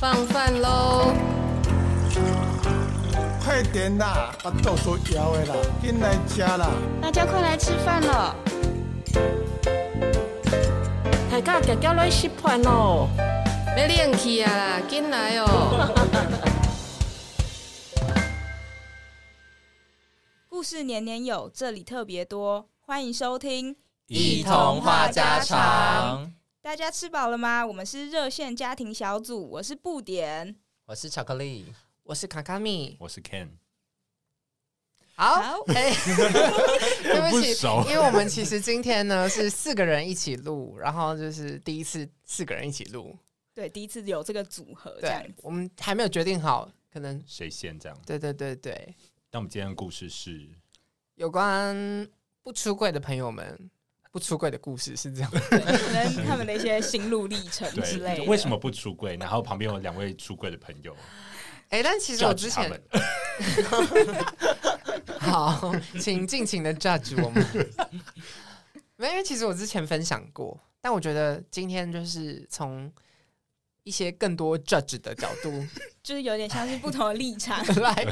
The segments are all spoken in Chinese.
放饭喽！快点啦，把豆子舀下啦，进来吃啦！大家快来吃饭了！大家点点来吃饭喽！没力气啊，进来哦！故事年年有，这里特别多，欢迎收听《一童话家常》。大家吃饱了吗？我们是热线家庭小组，我是布点，我是巧克力，我是卡卡米，我是 Ken。好，哎，对不起，因为我们其实今天呢是四个人一起录，然后就是第一次四个人一起录，对，第一次有这个组合对，我们还没有决定好，可能谁先这样。对对对对。那我们今天的故事是有关不出柜的朋友们。不出柜的故事 是这样，可能他们的一些心路历程之类的。为什么不出柜？然后旁边有两位出柜的朋友。哎，但其实我之前，好，请尽情的 judge 我们。没，其实我之前分享过，但我觉得今天就是从一些更多 judge 的角度，就是有点像是不同的立场来。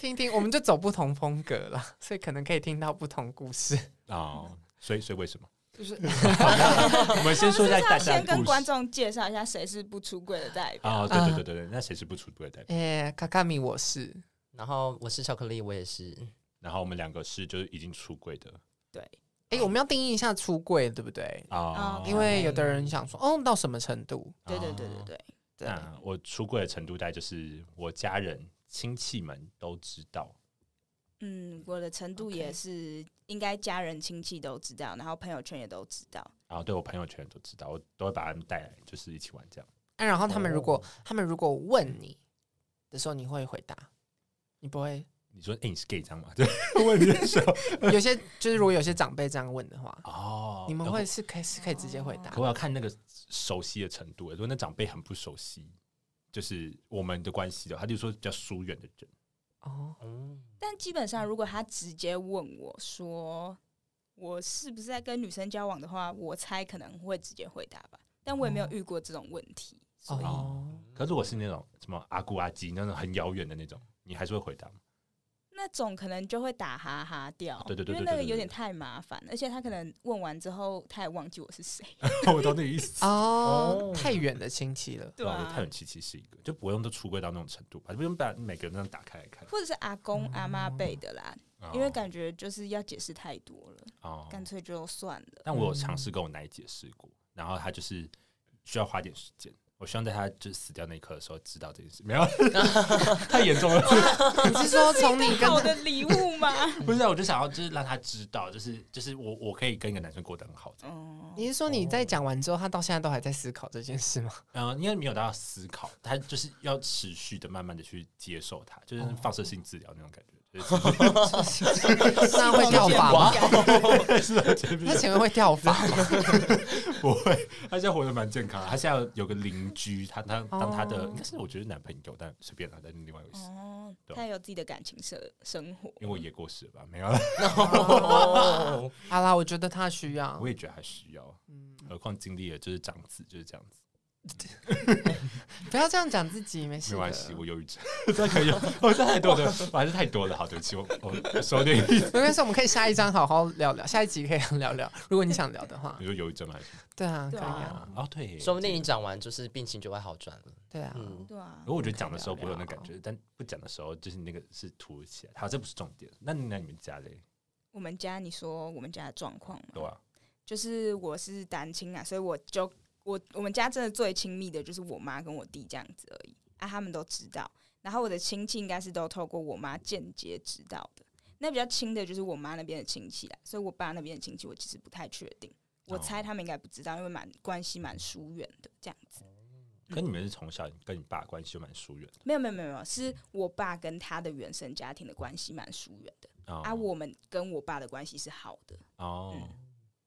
听听，我们就走不同风格了，所以可能可以听到不同故事啊。所以，所以为什么？就是 我们先说一下家先跟观众介绍一下谁是不出柜的代表啊？对对对对对，那谁是不出柜代表？诶，卡卡米，我是。然后我是巧克力，我也是。然后我们两个是就是已经出柜的。对，哎，我们要定义一下出柜，对不对啊？因为有的人想说，哦，到什么程度？对对对对对。那我出柜的程度大概就是我家人。亲戚们都知道，嗯，我的程度也是应该家人亲戚都知道，然后朋友圈也都知道。然后对我朋友圈都知道，我都会把他们带来，就是一起玩这样。啊，然后他们如果他们如果问你的时候，你会回答，你不会？你说哎，你是 gay 这样吗？就 问时候，有些 就是如果有些长辈这样问的话，哦，你们会是可以是可以直接回答？我要看那个熟悉的程度。如果那长辈很不熟悉。就是我们的关系的，他就说叫疏远的人哦。但基本上，如果他直接问我说我是不是在跟女生交往的话，我猜可能会直接回答吧。但我也没有遇过这种问题，所以。可是我是那种什么阿姑阿基那种很遥远的那种，你还是会回答吗？那种可能就会打哈哈掉，对对对，因为那个有点太麻烦而且他可能问完之后，他也忘记我是谁。我 懂那个意思哦，太远的亲戚了，对啊，太远亲戚是一个，就不用都出柜到那种程度吧，就不用把每个人都打开来看。或者是阿公阿妈辈的啦，因为感觉就是要解释太多了，哦，干脆就算了。但我有尝试跟我奶解释过，然后他就是需要花点时间。我希望在他就死掉那一刻的时候知道这件事，没有 太严重了。你是说从你给我的礼物吗？不是，啊，我就想要就是让他知道，就是就是我我可以跟一个男生过得很好。哦，你是说你在讲完之后，他到现在都还在思考这件事吗？嗯，因为没有到思考，他就是要持续的、慢慢的去接受他，就是放射性治疗那种感觉。那会掉发吗？他前面会掉发吗？不会，他现在活得蛮健康。他现在有个邻居，他他当他的，我觉得男朋友，但随便他在另外一位哦，他有自己的感情生生活。因为也过世了吧？没有了。好啦，我觉得他需要，我也觉得还需要。嗯，何况经历了就是长子就是这样子。不要这样讲自己，没事。没关系，我忧郁症，这可以我这太多的，我还是太多了。好，对不起，我我说点意 没关系。我们可以下一张好好聊聊，下一集可以聊聊。如果你想聊的话，说忧郁症嘛？对啊，可以啊。啊，对，说不定你讲完就是病情就会好转了。对啊，对啊。如果我觉得讲的时候会有那感觉，但不讲的时候就是那个是突起来。好，这不是重点。那那你们家嘞？我们家，你说我们家的状况对啊，就是我是单亲啊，所以我就。我我们家真的最亲密的就是我妈跟我弟这样子而已，啊，他们都知道。然后我的亲戚应该是都透过我妈间接知道的。那比较亲的就是我妈那边的亲戚了，所以我爸那边的亲戚我其实不太确定。我猜他们应该不知道，因为蛮关系蛮疏远的这样子。可你们是从小跟你爸关系就蛮疏远？没有没有没有没有，是我爸跟他的原生家庭的关系蛮疏远的啊。我们跟我爸的关系是好的哦。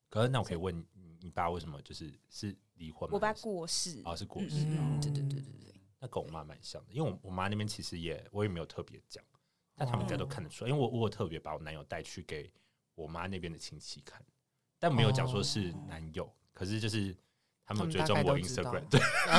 可是那我可以问你，你爸为什么就是是？离婚，我爸过世，哦是过世，对对对对对，那跟我妈蛮像的，因为我我妈那边其实也我也没有特别讲，但他们该都看得出来，因为我我特别把我男友带去给我妈那边的亲戚看，但没有讲说是男友，可是就是他们有追踪我 Instagram，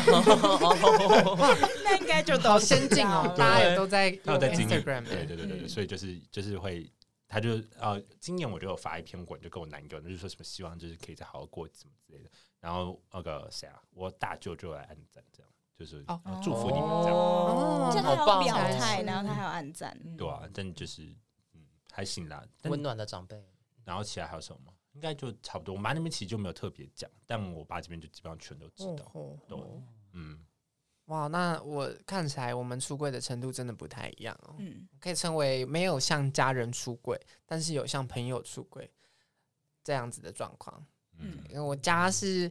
那应该就好先进哦，大家也都在，在 Instagram，对对对对，所以就是就是会。他就呃，今年我就有发一篇文，就跟我男友，就是说什么希望就是可以再好好过，什么之类的。然后那个谁啊，我大舅就来按赞，这样就是哦，祝福你们这样，哦，好棒。然后他还要按赞，对啊，但就是嗯，还行啦，温暖的长辈。然后其他还有什么？应该就差不多。我妈那边其实就没有特别讲，但我爸这边就基本上全都知道。对，嗯。哇，那我看起来我们出柜的程度真的不太一样哦。嗯，可以称为没有向家人出柜，但是有向朋友出柜这样子的状况。嗯，因为我家是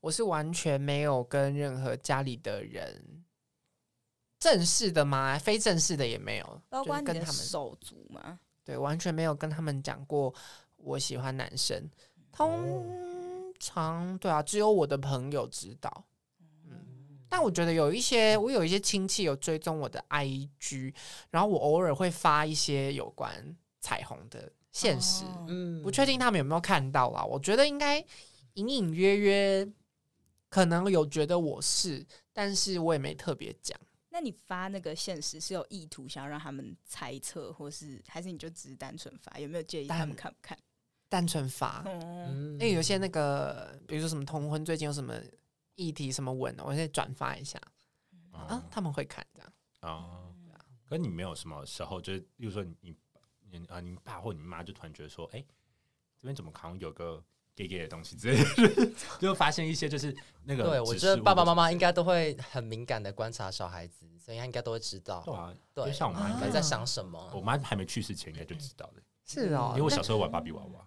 我是完全没有跟任何家里的人正式的吗？非正式的也没有，包括他们手足吗？对，完全没有跟他们讲过我喜欢男生。通常对啊，只有我的朋友知道。但我觉得有一些，我有一些亲戚有追踪我的 IG，然后我偶尔会发一些有关彩虹的现实，嗯，不确定他们有没有看到啦。我觉得应该隐隐约约，可能有觉得我是，但是我也没特别讲。那你发那个现实是有意图想要让他们猜测，或是还是你就只是单纯发？有没有介意他们看不看？单纯发。嗯、为有些那个，比如说什么同婚，最近有什么？议题什么文，我先转发一下啊，他们会看这样啊。可你没有什么时候，就是，比如说你你啊，你爸或你妈就突然觉得说，哎，这边怎么好像有个 gay gay 的东西之类的，就发现一些就是那个。对我觉得爸爸妈妈应该都会很敏感的观察小孩子，所以应该应该都会知道。对啊，对，像我妈，在想什么？我妈还没去世前应该就知道了。是哦，因为我小时候玩芭比娃娃。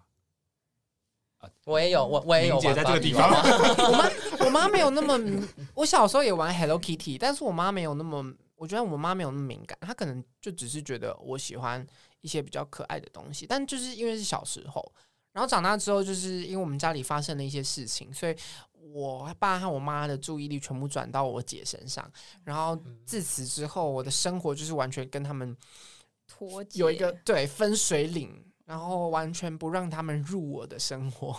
我也有，我我也有。在这个地方，我妈我妈没有那么。我小时候也玩 Hello Kitty，但是我妈没有那么。我觉得我妈没有那么敏感，她可能就只是觉得我喜欢一些比较可爱的东西。但就是因为是小时候，然后长大之后，就是因为我们家里发生了一些事情，所以我爸和我妈的注意力全部转到我姐身上。然后自此之后，我的生活就是完全跟他们脱节，有一个对分水岭。然后完全不让他们入我的生活，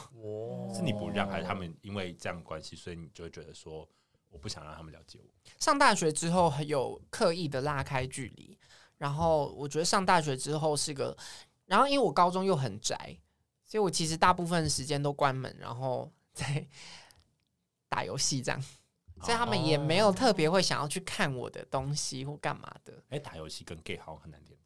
是你不让还是他们因为这样关系，所以你就会觉得说我不想让他们了解我。上大学之后有刻意的拉开距离，然后我觉得上大学之后是个，然后因为我高中又很宅，所以我其实大部分时间都关门，然后在打游戏这样，所以他们也没有特别会想要去看我的东西或干嘛的。哎，打游戏跟 gay 好像很难点。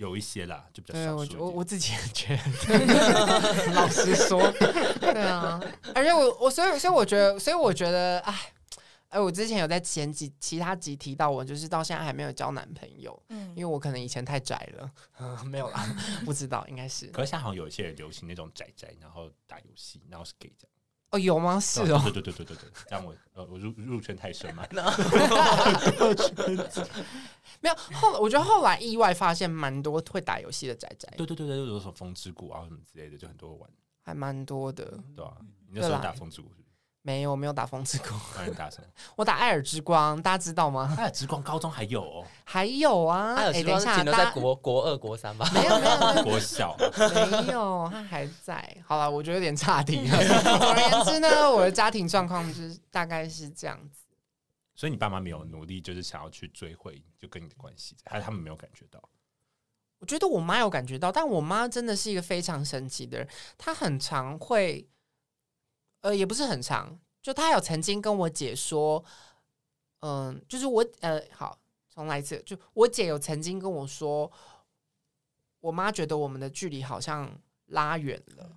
有一些啦，就比较少对我，我我自己也觉得，老实说，对啊。而且我我所以所以我觉得，所以我觉得，哎哎，我之前有在前几其他集提到，我就是到现在还没有交男朋友。嗯，因为我可能以前太宅了，没有啦，不知道应该是。可是现在好像有一些人流行那种宅宅，然后打游戏，然后是 gay 这样。哦，有吗？是哦。对对对对对对，让我呃入入圈太深嘛。没有后，我觉得后来意外发现蛮多会打游戏的仔仔。对对对对，就有什么风之谷啊什么之类的，就很多玩，还蛮多的。对啊，你那时候打风之谷是没有？没有打风之谷，欢迎打声。我打艾尔之光，大家知道吗？艾尔之光高中还有哦，还有啊。艾尔之光，现在在国国二国三吧？没有没有，国小。没有，他还在。好了，我觉得有点差评。总而言之呢，我的家庭状况就是大概是这样子。所以你爸妈没有努力，就是想要去追回，就跟你的关系，还是他们没有感觉到？我觉得我妈有感觉到，但我妈真的是一个非常神奇的人，她很常会，呃，也不是很常，就她有曾经跟我姐说，嗯，就是我，呃，好，重来一次，就我姐有曾经跟我说，我妈觉得我们的距离好像拉远了，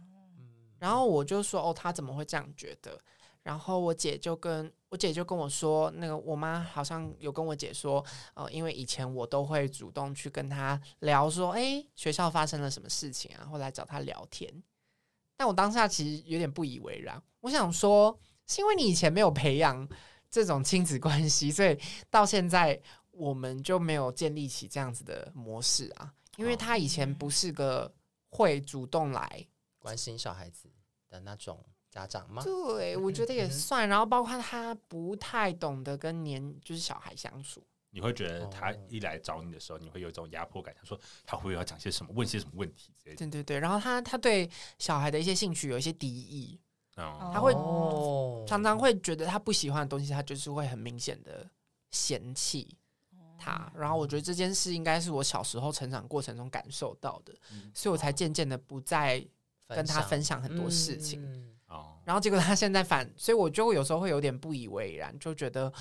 然后我就说，哦，她怎么会这样觉得？然后我姐就跟。我姐就跟我说，那个我妈好像有跟我姐说，哦，因为以前我都会主动去跟她聊，说，哎，学校发生了什么事情啊，后来找她聊天。但我当下其实有点不以为然，我想说，是因为你以前没有培养这种亲子关系，所以到现在我们就没有建立起这样子的模式啊，因为她以前不是个会主动来关心小孩子的那种。家长吗？对，我觉得也算。然后包括他不太懂得跟年就是小孩相处。你会觉得他一来找你的时候，你会有一种压迫感，想说他会要讲些什么，问些什么问题之类的。对对对。然后他他对小孩的一些兴趣有一些敌意，嗯，他会常常会觉得他不喜欢的东西，他就是会很明显的嫌弃他。然后我觉得这件事应该是我小时候成长过程中感受到的，所以我才渐渐的不再跟他分享很多事情。然后结果他现在反，所以我就有时候会有点不以为然，就觉得，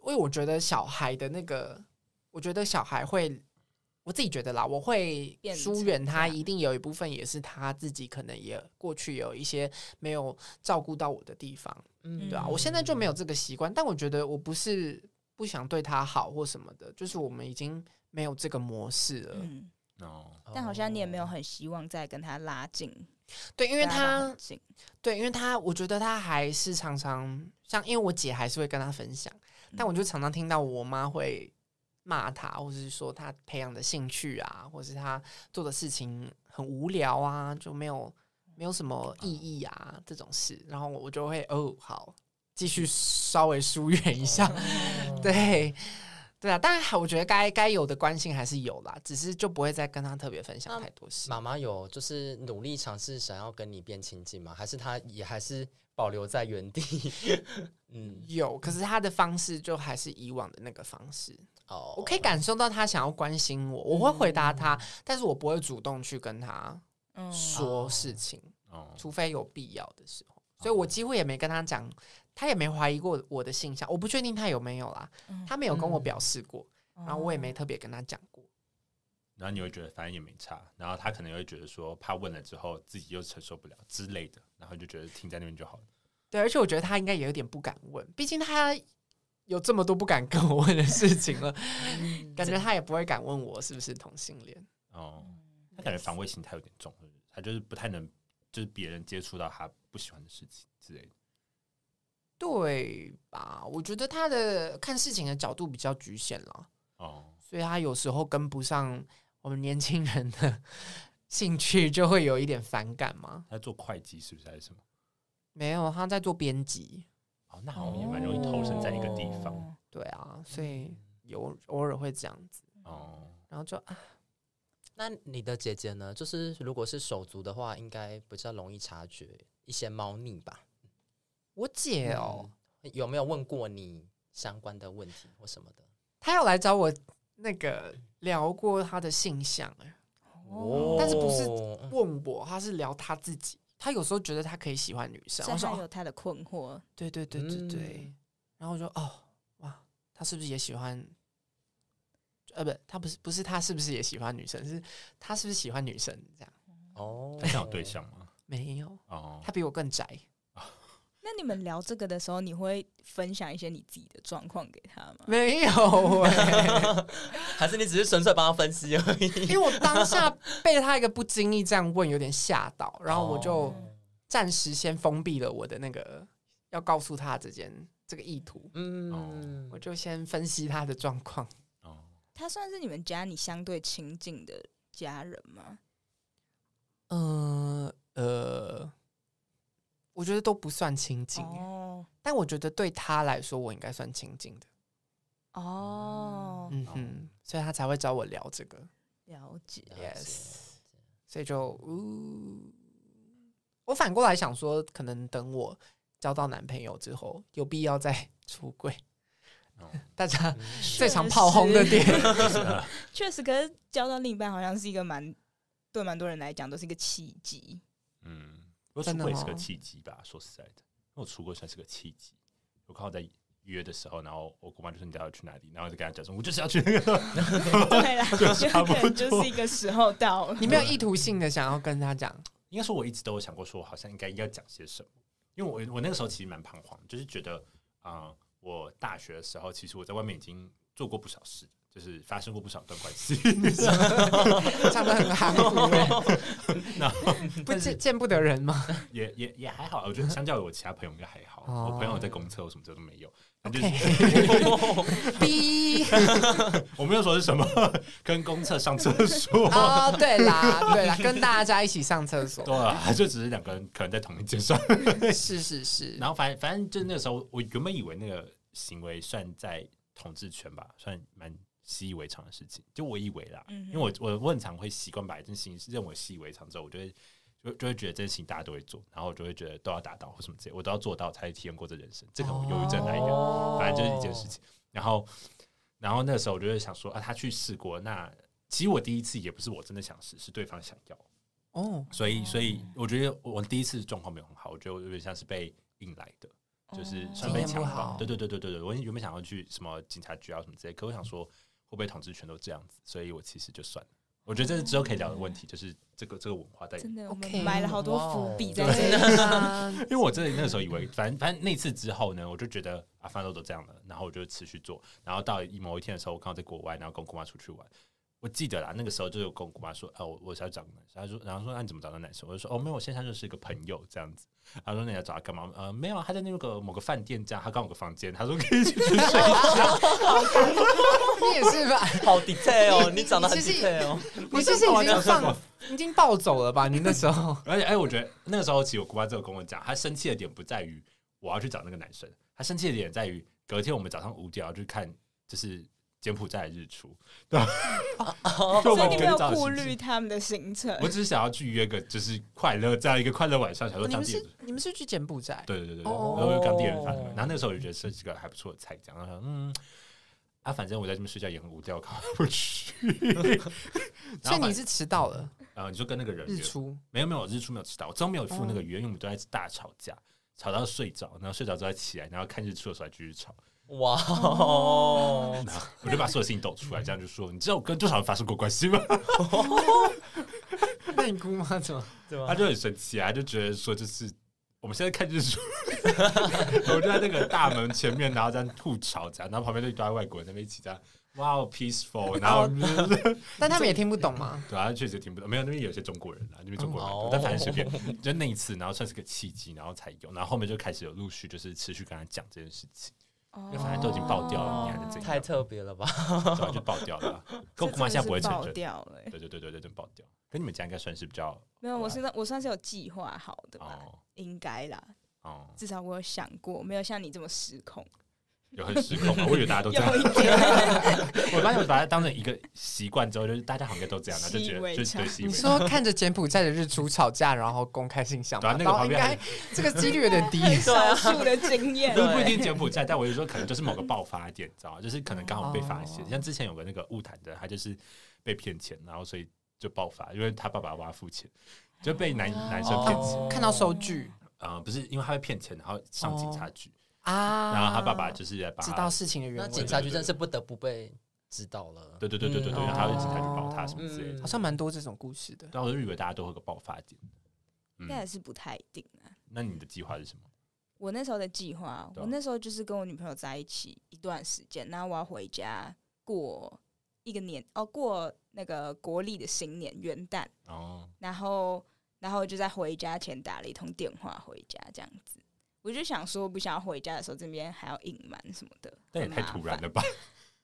因为我觉得小孩的那个，我觉得小孩会，我自己觉得啦，我会疏远他，一定有一部分也是他自己可能也过去有一些没有照顾到我的地方，嗯，对啊，我现在就没有这个习惯，但我觉得我不是不想对他好或什么的，就是我们已经没有这个模式了，嗯，哦，但好像你也没有很希望再跟他拉近。对，因为他，对，因为他，我觉得他还是常常像，因为我姐还是会跟他分享，但我就常常听到我妈会骂他，或者是说他培养的兴趣啊，或是他做的事情很无聊啊，就没有没有什么意义啊这种事，然后我就会哦好，继续稍微疏远一下，对。对啊，当然，我觉得该该有的关心还是有啦，只是就不会再跟他特别分享太多事。妈妈有就是努力尝试想要跟你变亲近吗？还是他也还是保留在原地？嗯，有，可是他的方式就还是以往的那个方式。哦，我可以感受到他想要关心我，我会回答他，但是我不会主动去跟他说事情，除非有必要的时候。所以，我几乎也没跟他讲，他也没怀疑过我的性向。我不确定他有没有啦，他没有跟我表示过，然后我也没特别跟他讲过。然后你会觉得反正也没差，然后他可能会觉得说怕问了之后自己又承受不了之类的，然后就觉得停在那边就好了。对，而且我觉得他应该也有点不敢问，毕竟他有这么多不敢跟我问的事情了，感觉他也不会敢问我是不是同性恋。哦，他感觉防卫心态有点重，他就是不太能，就是别人接触到他。不喜欢的事情之类的，对吧？我觉得他的看事情的角度比较局限了哦，所以他有时候跟不上我们年轻人的兴趣，就会有一点反感嘛。他做会计是不是还是什么？没有，他在做编辑哦。那我们也蛮容易投身在一个地方。对啊，所以有偶尔会这样子哦。然后就啊，那你的姐姐呢？就是如果是手足的话，应该比较容易察觉。一些猫腻吧，我姐哦，有没有问过你相关的问题或什么的？他有来找我那个聊过他的性向哎，哦，但是不是问我，他是聊他自己。他有时候觉得他可以喜欢女生，他有他的困惑。对对对对对，然后我说哦哇，他是不是也喜欢？呃，不，他不是，不是他是不是也喜欢女生？是，他是不是喜欢女生？这样哦，他有对象吗？没有哦，他比我更宅。那你们聊这个的时候，你会分享一些你自己的状况给他吗？没有，还是你只是纯粹帮他分析而已？因为我当下被他一个不经意这样问，有点吓到，然后我就暂时先封闭了我的那个要告诉他这件这个意图。嗯，我就先分析他的状况。哦，他算是你们家你相对亲近的家人吗？呃。呃，我觉得都不算亲近，但我觉得对他来说，我应该算亲近的。哦，嗯哼，所以他才会找我聊这个，了解。Yes，所以就，我反过来想说，可能等我交到男朋友之后，有必要再 出轨。大家这场炮轰的点，确实，可是交到另一半好像是一个蛮对，蛮多人来讲都是一个契机。嗯，我出国也是个契机吧。说实在的，我出国算是个契机。我刚好在约的时候，然后我姑妈就说你到底要去哪里，然后我就跟她讲说，我就是要去那个。对啦，差就是一个时候到。你没有意图性的想要跟他讲？应该说我一直都有想过，说我好像应该要讲些什么。因为我我那个时候其实蛮彷徨，就是觉得啊，我大学的时候其实我在外面已经做过不少事。就是发生过不少段关系，唱的很好，不见见不得人吗？也也也还好，我觉得相较于我其他朋友应该还好。我朋友在公厕，我什么时都没有。我没有说是什么，跟公厕上厕所哦，对啦，对啦，跟大家一起上厕所。对，就只是两个人可能在同一间上。是是是。然后反正反正就那个时候，我原本以为那个行为算在统治权吧，算蛮。习以为常的事情，就我以为啦，因为我我很常会习惯把一件事情认为习以为常之后，我就会就就会觉得这件事情大家都会做，然后我就会觉得都要达到或什么之类，我都要做到才体验过这人生，这个我由于真来一个，反正就是一件事情。然后然后那时候我就会想说啊，他去试过，那其实我第一次也不是我真的想试，是对方想要哦，所以所以我觉得我第一次状况没有很好，我觉得我有点像是被引来的，就是算被抢，迫，对对对对对对，我原本想要去什么警察局啊什么之类，可我想说。会会统治权都这样子，所以我其实就算了。我觉得这是之后可以聊的问题，就是这个这个文化在真的我们埋了好多伏笔在里。因为我真的那个时候以为，反正反正那次之后呢，我就觉得阿反正都这样了，然后我就持续做。然后到某一天的时候，我刚好在国外，然后跟姑妈出去玩。我记得啦，那个时候就有跟我姑妈说，啊，我我想找男生，她说，然后说你怎么找到男生？我就说，哦，没有，我线上就是一个朋友这样子。她说，你要找他干嘛？呃，没有，他在那个某个饭店，这样，他刚有个房间，他说可以去睡。好 恐你也是吧？好 detail 哦，你长得很 detail 哦。你是不是已经上，已经暴走了吧？你那时候。而且，哎，我觉得那个时候，其实我姑妈就有跟我讲，她生气的点不在于我要去找那个男生，她生气的点在于隔天我们早上五点要去看，就是。柬埔寨的日出，对，所以你没有顾虑他们的行程。我只是想要去约个，就是快乐，在一个快乐晚上。想说当地人。你们是去柬埔寨，对对对对，然后跟当地人发生，然后那个时候我就觉得这是个还不错的菜，这然后嗯，啊，反正我在这边睡觉也很无聊，卡。不去，所以你是迟到了？后你就跟那个人日出，没有没有日出没有迟到。我真天没有付那个，约，因为我们都在一大吵架，吵到睡着，然后睡着之后起来，然后看日出时候还继续吵。哇，哦！我就把所有事情抖出来，这样就说，你知道我跟多少人发生过关系吗？那你姑妈怎么？他就很生气啊，就觉得说就是我们现在看日出，我就在那个大门前面，然后这样吐槽，这样，然后旁边就堆外国人那边一起这样，哇，peaceful，哦然后，但他们也听不懂吗？对啊，确实听不懂，没有那边有些中国人啊，那边中国人，但反正视频，就那一次，然后算是个契机，然后才有，然后后面就开始有陆续就是持续跟他讲这件事情。那反正都已经爆掉了，你还能自样？太特别了吧？早就爆掉了，我恐怕现在不会沉醉。爆掉了，对对对对对，爆掉。跟你们家应该算是比较没有，我算我算是有计划好的吧，应该啦。哦，至少我有想过，没有像你这么失控。有很失控嘛？我以为大家都这样。我发现把它当成一个习惯之后，就是大家好像都这样，就觉得就是对。你说看着柬埔寨的日出吵架，然后公开性箱，对啊，那个旁边这个几率有点低。少数的经验不一定柬埔寨，但我就说可能就是某个爆发点，知道吗？就是可能刚好被发现。像之前有个那个乌坦的，他就是被骗钱，然后所以就爆发，因为他爸爸要付钱，就被男男生骗钱，看到收据。呃，不是，因为他会骗钱，然后上警察局。啊！然后他爸爸就是把知道事情的人，那警察局真是不得不被知道了。对对对对对对，然后他就警察去保他什么之类的，好像蛮多这种故事的。但我就以为大家都有个爆发点，那也是不太一定啊。那你的计划是什么？我那时候的计划，我那时候就是跟我女朋友在一起一段时间，然后我要回家过一个年哦，过那个国历的新年元旦哦。然后，然后就在回家前打了一通电话回家，这样子。我就想说，不想要回家的时候，这边还要隐瞒什么的。那也太突然了吧？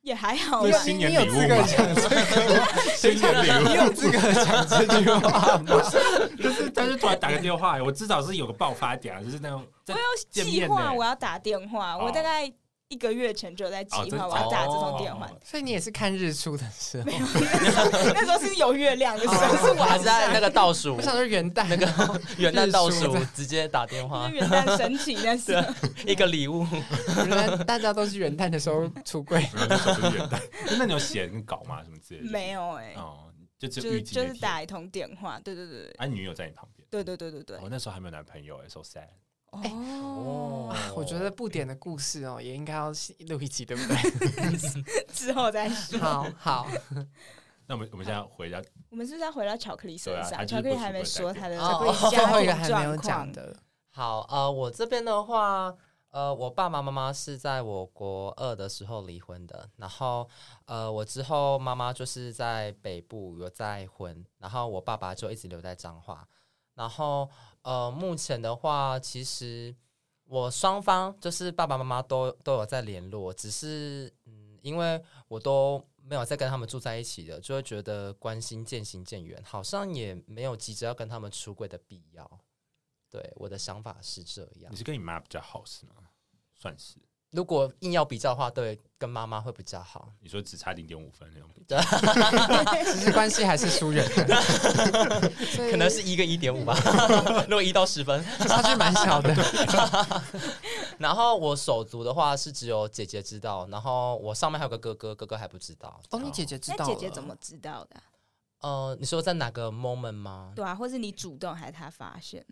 也还好，因为新年礼物嘛。新年礼物，有资格讲这句话？不是，就是他就突然打个电话，我至少是有个爆发点就是那种我有计划，我要打电话，我大概。一个月前就在计划我要打这种电话，所以你也是看日出的时候？那时候是有月亮的时候，是晚上那个倒数。我想说元旦那个 元旦倒数，直接打电话。元旦神奇，那是一个礼物。元旦大家都是元旦的时候，出柜。那你有写稿吗？什么之类的？没有哎。哦，就就有就是打一通电话。对对对对。啊，女友在你旁边。对对对对对。我那时候还没有男朋友，哎，so sad。哦，我觉得不点的故事哦，也应该要录一集，对不对？之后再说。好，好。那我们我们现在回到，我们是不是要回到巧克力身上。巧克力还没说他的家境 状况。好呃，我这边的话，呃，我爸爸妈妈是在我国二的时候离婚的，然后呃，我之后妈妈就是在北部有再婚，然后我爸爸就一直留在彰化，然后。呃，目前的话，其实我双方就是爸爸妈妈都都有在联络，只是嗯，因为我都没有再跟他们住在一起的，就会觉得关心渐行渐远，好像也没有急着要跟他们出柜的必要。对，我的想法是这样。你是跟你妈比较好是吗？算是。如果硬要比较的话，对跟妈妈会比较好。你说只差零点五分那种，其实关系还是疏远，可能是一个一点五吧。如果一到十分，差距蛮小的。然后我手足的话是只有姐姐知道，然后我上面还有个哥哥，哥哥还不知道。哦，你姐姐知道？那姐姐怎么知道的？呃，你说在哪个 moment 吗？对啊，或是你主动还是他发现？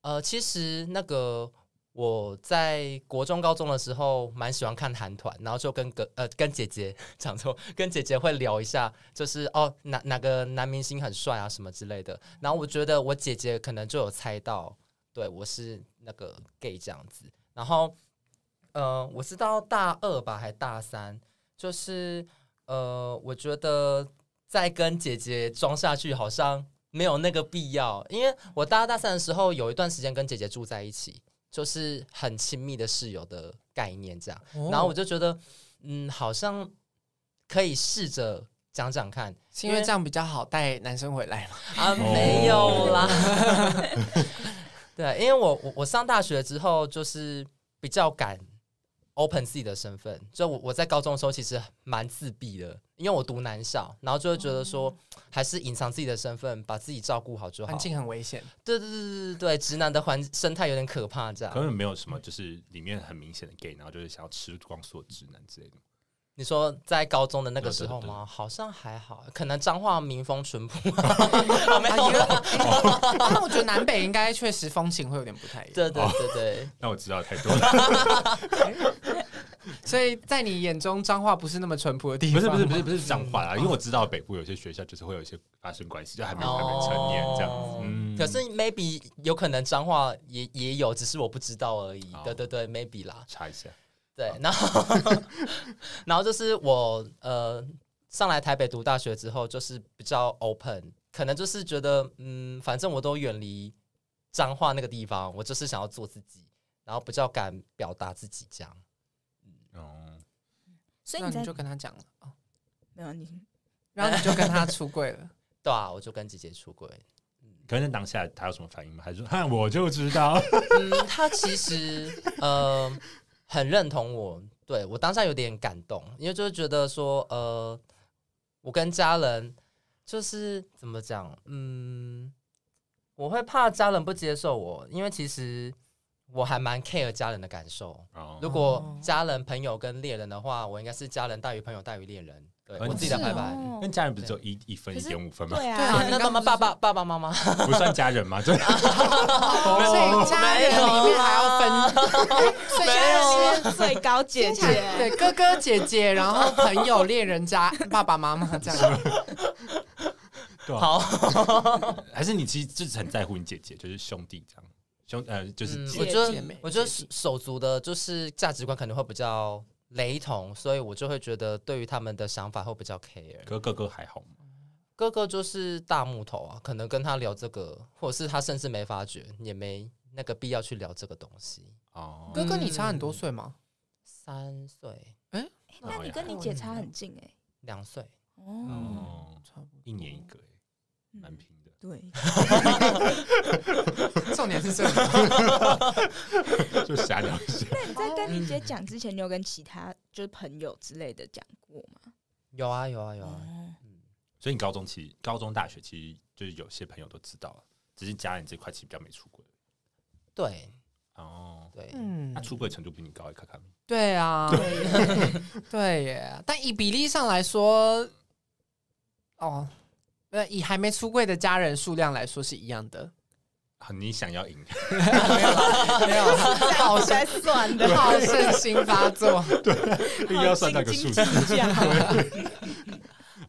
呃，其实那个。我在国中、高中的时候，蛮喜欢看韩团，然后就跟哥呃，跟姐姐 讲说，跟姐姐会聊一下，就是哦，哪哪个男明星很帅啊，什么之类的。然后我觉得我姐姐可能就有猜到，对我是那个 gay 这样子。然后，呃，我是到大二吧，还大三，就是呃，我觉得再跟姐姐装下去，好像没有那个必要。因为我大二、大三的时候，有一段时间跟姐姐住在一起。就是很亲密的室友的概念，这样，然后我就觉得，嗯，好像可以试着讲讲看，是因为这样比较好带男生回来啊，没有啦，对，因为我我上大学之后就是比较敢 open 自己的身份，就我我在高中的时候其实蛮自闭的，因为我读男校，然后就会觉得说还是隐藏自己的身份，把自己照顾好。之后环境很危险，对对对对对，直男的环生态有点可怕，这样根本没有什么就是里面很明显的 gay，然后就是想要吃光所有直男之类的。你说在高中的那个时候吗？好像还好，可能脏话民风淳朴。没有，我觉得南北应该确实风情会有点不太一样。对对对对，那我知道太多了。所以在你眼中，脏话不是那么淳朴的地方？不是不是不是不是脏话啦，因为我知道北部有些学校就是会有一些发生关系，就还没还没成年这样子。嗯，可是 maybe 有可能脏话也也有，只是我不知道而已。对对对，maybe 啦。查一下。对，然后 然后就是我呃，上来台北读大学之后，就是比较 open，可能就是觉得嗯，反正我都远离脏话那个地方，我就是想要做自己，然后比较敢表达自己这样。哦，所以你就跟他讲了啊，没有你，然后你就跟他出柜了，对啊，我就跟姐姐出柜，可能当下他有什么反应吗？还是哈，我就知道，嗯，他其实呃。很认同我，对我当下有点感动，因为就是觉得说，呃，我跟家人就是怎么讲，嗯，我会怕家人不接受我，因为其实我还蛮 care 家人的感受。如果家人、朋友跟恋人的话，我应该是家人大于朋友，大于恋人。我自己的牌牌，跟家人不是只有一一分一点五分吗？对啊，那妈妈、爸爸、爸爸妈妈不算家人吗？对啊，所以家人里面还要分，所以是最高姐姐，对哥哥姐姐，然后朋友、恋人、家 爸爸妈妈这样。对啊，好，还是你其实是很在乎你姐姐，就是兄弟这样，兄呃就是我觉得我觉得手足的，就是价值观可能会比较。雷同，所以我就会觉得对于他们的想法会比较 care。哥哥哥还好吗？哥哥就是大木头啊，可能跟他聊这个，或者是他甚至没发觉，也没那个必要去聊这个东西。哦，哥哥你差很多岁吗？三岁，哎，那你跟你姐差很近哎，两岁，哦，差不多一年一个哎，蛮平。对，重点是这个，就瞎聊。那你在跟林姐讲之前，你有跟其他就是朋友之类的讲过吗？有啊有啊有啊，嗯，所以你高中其实高中大学其实就是有些朋友都知道了，只是家人这块其实比较没出轨。对，哦，对，嗯，他出轨程度比你高，看看。对啊，对耶，但以比例上来说，哦。呃，以还没出柜的家人数量来说是一样的。你想要赢？没有，没有，好算算的，好身心发作。对，一定要算那个数。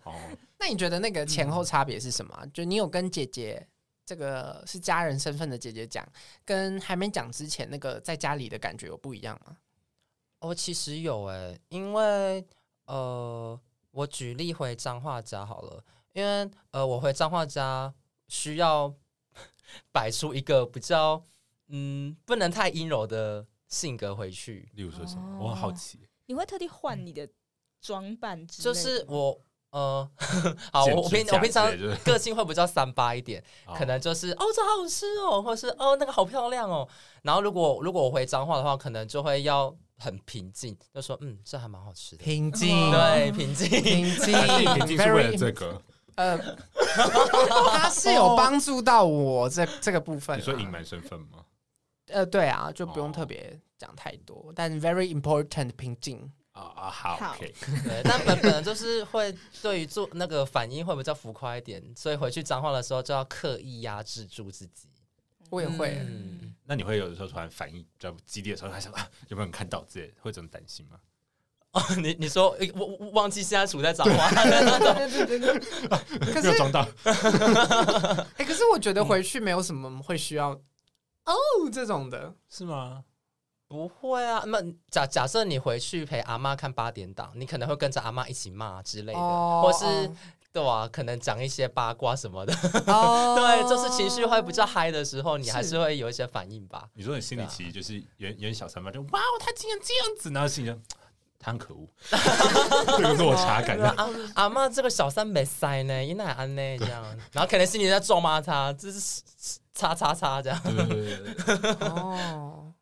哦，那你觉得那个前后差别是什么？就你有跟姐姐，这个是家人身份的姐姐讲，跟还没讲之前那个在家里的感觉有不一样吗？哦，其实有哎，因为呃，我举例回张画家好了。因为呃，我回彰化家需要 摆出一个比较嗯，不能太阴柔的性格回去。例如说什么？我很好奇。你会特地换你的装扮？就是我呃，好，我平我平常个性会比较三八一点，可能就是哦这好吃哦，或是哦那个好漂亮哦。然后如果如果我回彰化的话，可能就会要很平静，就说嗯，这还蛮好吃的。平静，对，平静，平静，平静是为了这个。呃，他是有帮助到我这这个部分。你说隐瞒身份吗？呃，对啊，就不用特别讲太多。但 very important 平静啊啊，好，okay. 对。但本本就是会对于做那个反应会比较浮夸一点，所以回去脏话的时候就要刻意压制住自己。我也会。嗯，那你会有的时候突然反应比较激烈的时候，他想啊，有没有人看到？这会这么担心吗？哦，你你说，我忘记现在处在找安。对对对对对。没哎，可是我觉得回去没有什么会需要哦这种的，是吗？不会啊，那假假设你回去陪阿妈看八点档，你可能会跟着阿妈一起骂之类的，或是对啊，可能讲一些八卦什么的。哦。对，就是情绪会比较嗨的时候，你还是会有一些反应吧？你说你心里其实就是有有点小三吧？就哇，他竟然这样子呢？是吗？他很可恶，这个落差感 阿啊妈，这个小三没塞呢，一奶安呢这样，然后可能是你在咒骂他，这是叉叉叉这样。对对对，哦，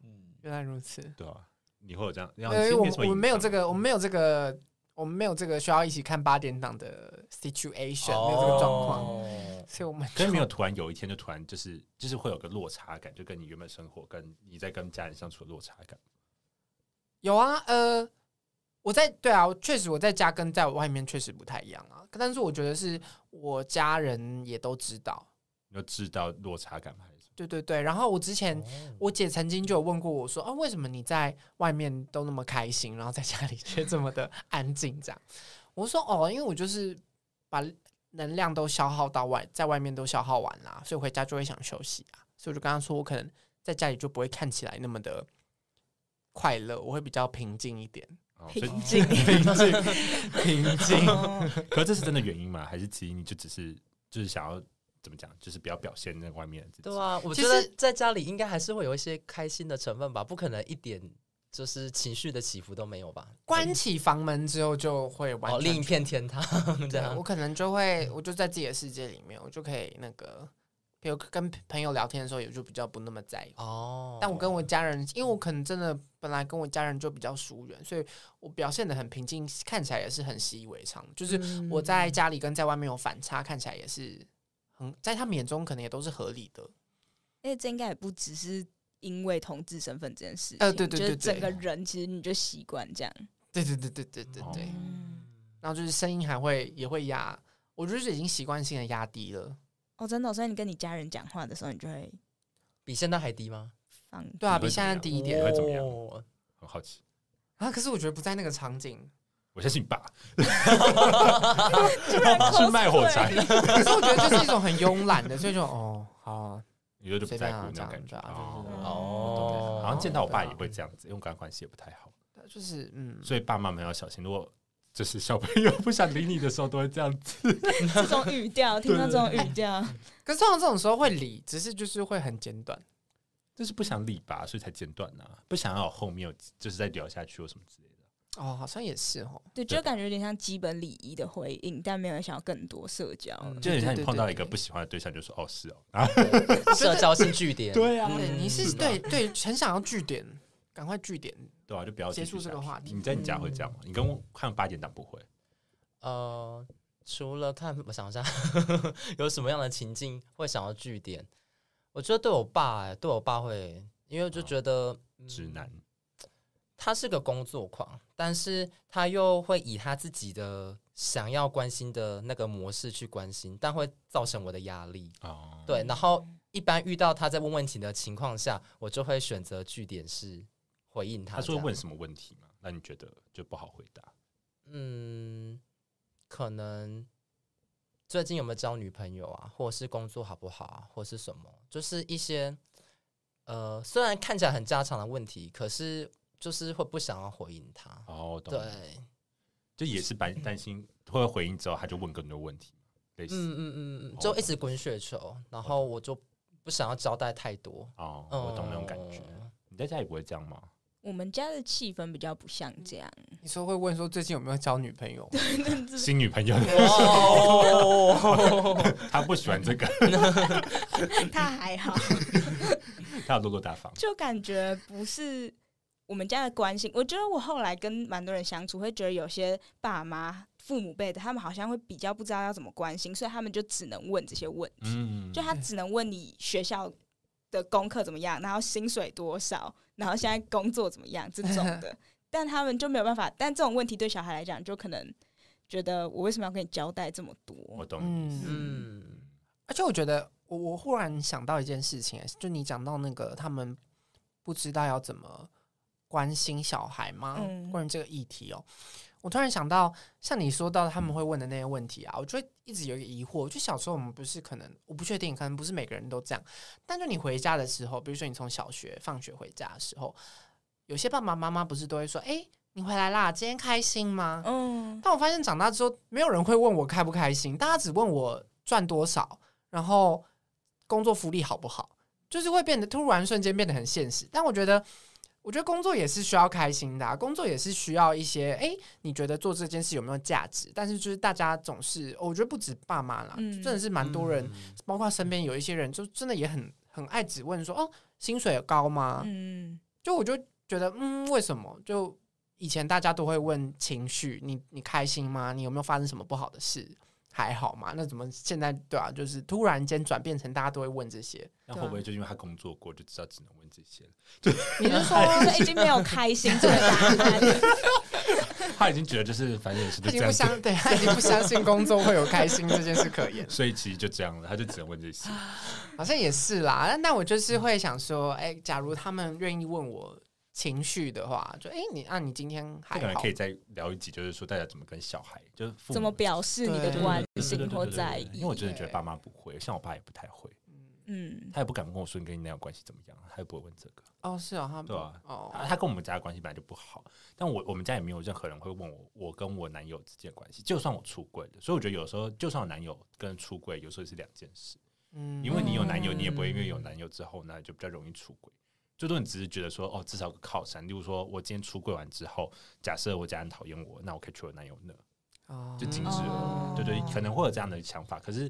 原来如此。对啊，你会有这样，因为我我们没有这个，我们没有这个，我们没有这个需要一起看八点档的 situation，没有这个状况，所以我们可以没有突然有一天就突然就是就是会有个落差感，就跟你原本生活跟你在跟家人相处的落差感。有啊，呃。我在对啊，确实我在家跟在外面确实不太一样啊。但是我觉得是我家人也都知道，要知道落差感还是对对对。然后我之前我姐曾经就有问过我说：“啊，为什么你在外面都那么开心，然后在家里却这么的安静？”这样我说：“哦，因为我就是把能量都消耗到外，在外面都消耗完了，所以回家就会想休息啊。所以我就跟她说，我可能在家里就不会看起来那么的快乐，我会比较平静一点。” 平静，平静，平静。可这是真的原因吗？还是其实你就只是就是想要怎么讲？就是不要表现在外面。对啊，我觉得在家里应该还是会有一些开心的成分吧，不可能一点就是情绪的起伏都没有吧？关起房门之后就会完另一片天堂。这样，我可能就会，我就在自己的世界里面，我就可以那个。有跟朋友聊天的时候，也就比较不那么在意哦。但我跟我家人，因为我可能真的本来跟我家人就比较疏远，所以我表现的很平静，看起来也是很习以为常。就是我在家里跟在外面有反差，看起来也是很在他们眼中可能也都是合理的。因为这应该也不只是因为同志身份这件事情。呃，对对对对。就是整个人其实你就习惯这样。对对对对对对对。嗯。然后就是声音还会也会压，我觉得已经习惯性的压低了。哦，真的，所以你跟你家人讲话的时候，你就会比现在还低吗？放对啊，比现在低一点，会怎么样？很好奇啊。可是我觉得不在那个场景。我相信你爸 是卖火柴。可是我觉得就是一种很慵懒的，所以就哦好，你就就不在乎那种感觉哦。哦，好像见到我爸也会这样子，因为跟他关系也不太好。就是嗯，所以爸妈们要小心。如果就是小朋友不想理你的时候都会这样子，这种语调，听到这种语调，可是通常这种时候会理，只是就是会很简短，就是不想理吧，所以才简短呢，不想要后面有就是在聊下去或什么之类的。哦，好像也是哦，对，就感觉有点像基本礼仪的回应，但没有人想要更多社交，就很像你碰到一个不喜欢的对象就说哦是哦，社交是据点，对啊，你是对对，很想要据点，赶快据点。对吧？就不要接触这个话题。你在你家会这样吗？你跟我看八点档不会？呃，除了看，我想一下，有什么样的情境会想要据点？我觉得对我爸，对我爸会，因为我就觉得直男，他是个工作狂，但是他又会以他自己的想要关心的那个模式去关心，但会造成我的压力。哦，对，然后一般遇到他在问问题的情况下，我就会选择据点是。回应他，他是会问什么问题吗？那你觉得就不好回答？嗯，可能最近有没有交女朋友啊，或者是工作好不好啊，或是什么，就是一些呃，虽然看起来很家常的问题，可是就是会不想要回应他。哦，懂。对，就也是担担心会回应之后他就问更多问题，类似嗯嗯嗯嗯，就一直滚雪球，然后我就不想要交代太多哦，我懂那种感觉，你在家也不会这样吗？我们家的气氛比较不像这样。你说会问说最近有没有交女朋友，新女朋友？他不喜欢这个。他还好，他落落大方。就感觉不是我们家的关心。我觉得我后来跟蛮多人相处，会觉得有些爸妈、父母辈的，他们好像会比较不知道要怎么关心，所以他们就只能问这些问题。就他只能问你学校的功课怎么样，然后薪水多少。然后现在工作怎么样这种的，但他们就没有办法。但这种问题对小孩来讲，就可能觉得我为什么要跟你交代这么多？我懂嗯。而且我觉得，我我忽然想到一件事情，就你讲到那个他们不知道要怎么关心小孩吗？关于这个议题哦。我突然想到，像你说到他们会问的那些问题啊，我觉得一直有一个疑惑。就小时候我们不是可能，我不确定，可能不是每个人都这样。但就你回家的时候，比如说你从小学放学回家的时候，有些爸爸妈妈不是都会说：“哎，你回来啦，今天开心吗？”嗯。但我发现长大之后，没有人会问我开不开心，大家只问我赚多少，然后工作福利好不好，就是会变得突然瞬间变得很现实。但我觉得。我觉得工作也是需要开心的，工作也是需要一些哎，你觉得做这件事有没有价值？但是就是大家总是，我觉得不止爸妈啦，真的是蛮多人，包括身边有一些人，就真的也很很爱只问说哦，薪水高吗？嗯，就我就觉得嗯，为什么？就以前大家都会问情绪，你你开心吗？你有没有发生什么不好的事？还好嘛？那怎么现在对啊？就是突然间转变成大家都会问这些，那会不会就因为他工作过，就知道只能问这些？对，你是说 已经没有开心这个答案他已经觉得就是反正也是他已经不相对，他已经不相信工作会有开心这件事可言，所以其实就这样了，他就只能问这些。好像也是啦，那我就是会想说，哎，假如他们愿意问我。情绪的话，就哎，你啊，你今天还好？可以再聊一集，就是说大家怎么跟小孩，就是怎么表示你的关心或在？意。因为我真的觉得爸妈不会，像我爸也不太会，嗯，他也不敢跟我，说你跟你男友关系怎么样，他也不会问这个。哦，是哦，他对啊，哦，他跟我们家关系本来就不好，但我我们家也没有任何人会问我，我跟我男友之间的关系，就算我出轨了，所以我觉得有时候，就算我男友跟出轨，有时候是两件事。嗯，因为你有男友，你也不会因为有男友之后，那就比较容易出轨。最多你只是觉得说，哦，至少有个靠山。例如说，我今天出轨完之后，假设我家人讨厌我，那我可以求我男友呢？哦，就禁止了，对对，可能会有这样的想法。可是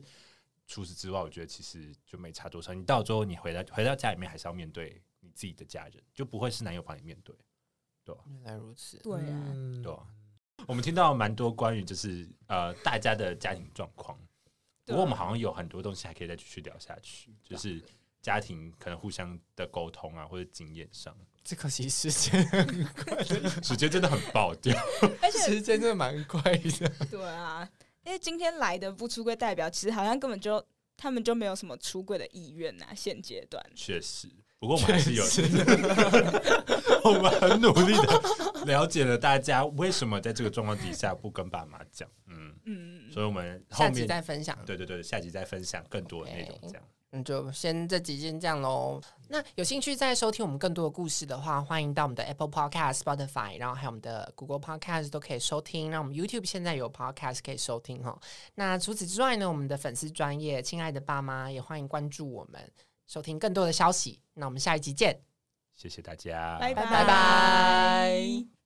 除此之外，我觉得其实就没差多少。你到最后，你回来回到家里面，还是要面对你自己的家人，就不会是男友帮你面对，对吧？原来如此，对啊，对我们听到蛮多关于就是呃大家的家庭状况，不过我们好像有很多东西还可以再继续聊下去，就是。家庭可能互相的沟通啊，或者经验上，只可惜时间时间真的很爆掉，而且时间真的蛮快的。对啊，因为今天来的不出柜代表，其实好像根本就他们就没有什么出柜的意愿呐。现阶段确实，不过我们还是有，我们很努力的了解了大家为什么在这个状况底下不跟爸妈讲。嗯嗯，所以我们下面再分享，对对对，下集再分享更多的内容这样。嗯，就先这几件这样喽。那有兴趣再收听我们更多的故事的话，欢迎到我们的 Apple Podcast、Spotify，然后还有我们的 Google Podcast 都可以收听。那我们 YouTube 现在有 Podcast 可以收听哈。那除此之外呢，我们的粉丝、专业、亲爱的爸妈也欢迎关注我们，收听更多的消息。那我们下一集见，谢谢大家，拜拜拜拜。